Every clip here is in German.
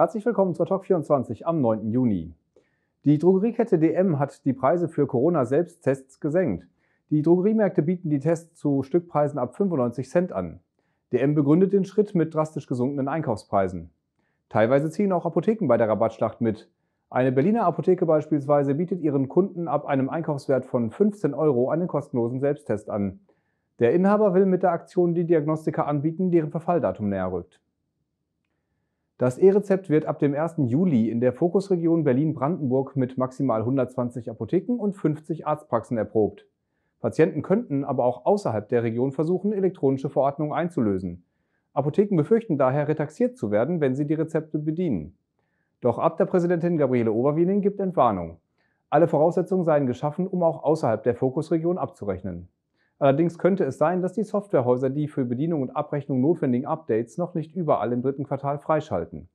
Herzlich willkommen zur Talk 24 am 9. Juni. Die Drogeriekette DM hat die Preise für Corona-Selbsttests gesenkt. Die Drogeriemärkte bieten die Tests zu Stückpreisen ab 95 Cent an. DM begründet den Schritt mit drastisch gesunkenen Einkaufspreisen. Teilweise ziehen auch Apotheken bei der Rabattschlacht mit. Eine Berliner Apotheke beispielsweise bietet ihren Kunden ab einem Einkaufswert von 15 Euro einen kostenlosen Selbsttest an. Der Inhaber will mit der Aktion die Diagnostika anbieten, deren Verfalldatum näher rückt. Das E-Rezept wird ab dem 1. Juli in der Fokusregion Berlin-Brandenburg mit maximal 120 Apotheken und 50 Arztpraxen erprobt. Patienten könnten aber auch außerhalb der Region versuchen, elektronische Verordnungen einzulösen. Apotheken befürchten daher, retaxiert zu werden, wenn sie die Rezepte bedienen. Doch Abda-Präsidentin Gabriele Oberwiening gibt Entwarnung. Alle Voraussetzungen seien geschaffen, um auch außerhalb der Fokusregion abzurechnen. Allerdings könnte es sein, dass die Softwarehäuser die für Bedienung und Abrechnung notwendigen Updates noch nicht überall im dritten Quartal freischalten.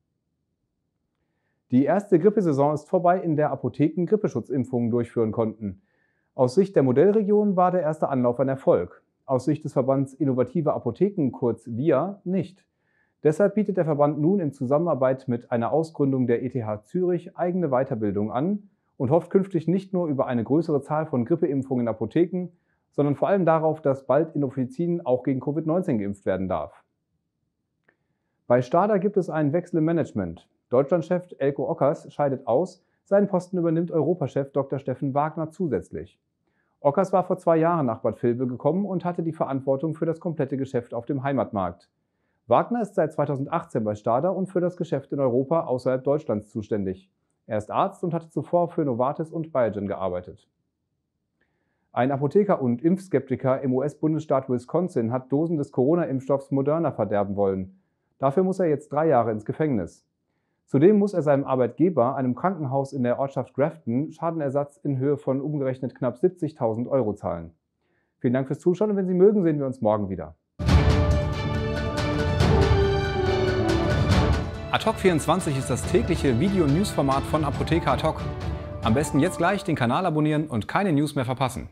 Die erste Grippesaison ist vorbei, in der Apotheken Grippeschutzimpfungen durchführen konnten. Aus Sicht der Modellregion war der erste Anlauf ein Erfolg, aus Sicht des Verbands Innovative Apotheken kurz VIA nicht. Deshalb bietet der Verband nun in Zusammenarbeit mit einer Ausgründung der ETH Zürich eigene Weiterbildung an und hofft künftig nicht nur über eine größere Zahl von Grippeimpfungen in Apotheken, sondern vor allem darauf, dass bald in Offizien auch gegen Covid-19 geimpft werden darf. Bei Stada gibt es einen Wechsel im Management. Deutschlandchef Elko Ockers scheidet aus, seinen Posten übernimmt Europachef Dr. Steffen Wagner zusätzlich. Ockers war vor zwei Jahren nach Bad Vilbel gekommen und hatte die Verantwortung für das komplette Geschäft auf dem Heimatmarkt. Wagner ist seit 2018 bei Stada und für das Geschäft in Europa außerhalb Deutschlands zuständig. Er ist Arzt und hatte zuvor für Novartis und Biogen gearbeitet. Ein Apotheker und Impfskeptiker im US-Bundesstaat Wisconsin hat Dosen des Corona-Impfstoffs Moderna verderben wollen. Dafür muss er jetzt drei Jahre ins Gefängnis. Zudem muss er seinem Arbeitgeber, einem Krankenhaus in der Ortschaft Grafton, Schadenersatz in Höhe von umgerechnet knapp 70.000 Euro zahlen. Vielen Dank fürs Zuschauen und wenn Sie mögen, sehen wir uns morgen wieder. Ad hoc 24 ist das tägliche Video-News-Format von Apotheker Ad hoc. Am besten jetzt gleich den Kanal abonnieren und keine News mehr verpassen.